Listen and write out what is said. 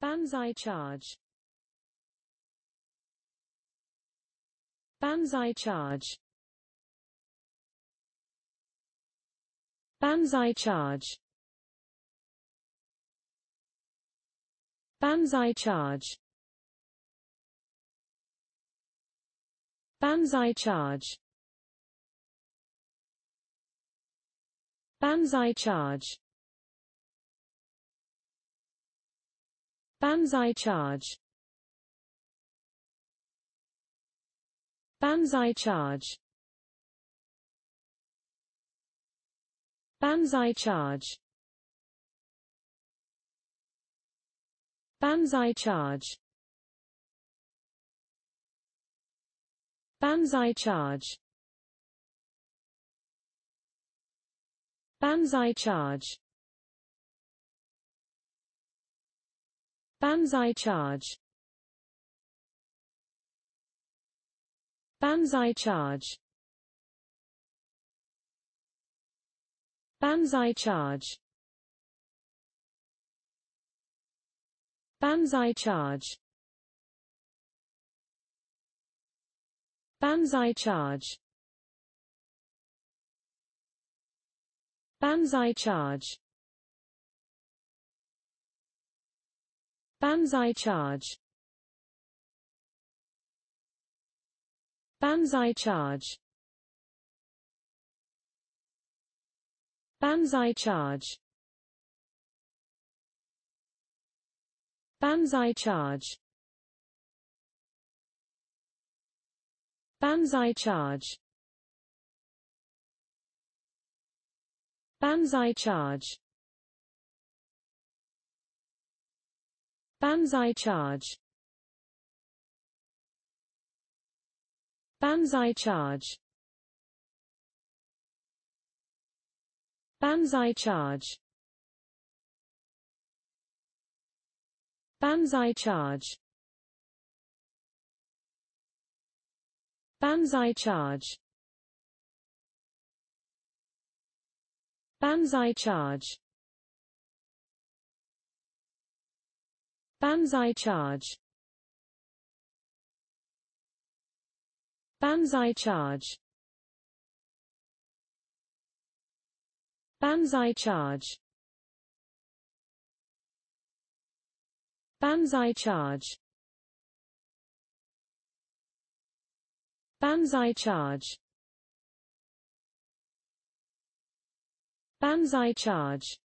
Banzai charge Banzai charge Banzai charge Banzai charge Banzai charge Banzai charge Banzai charge Banzai charge Banzai charge Banzai charge Banzai charge Banzai charge Banzai charge Banzai charge Banzai charge Banzai charge Banzai charge Banzai charge Banzai charge Banzai charge Banzai charge Banzai charge Banzai charge Banzai charge Banzai charge Banzai charge Banzai charge Banzai charge Banzai charge Banzai charge Banzai charge Banzai charge Banzai charge Banzai charge Banzai charge Banzai charge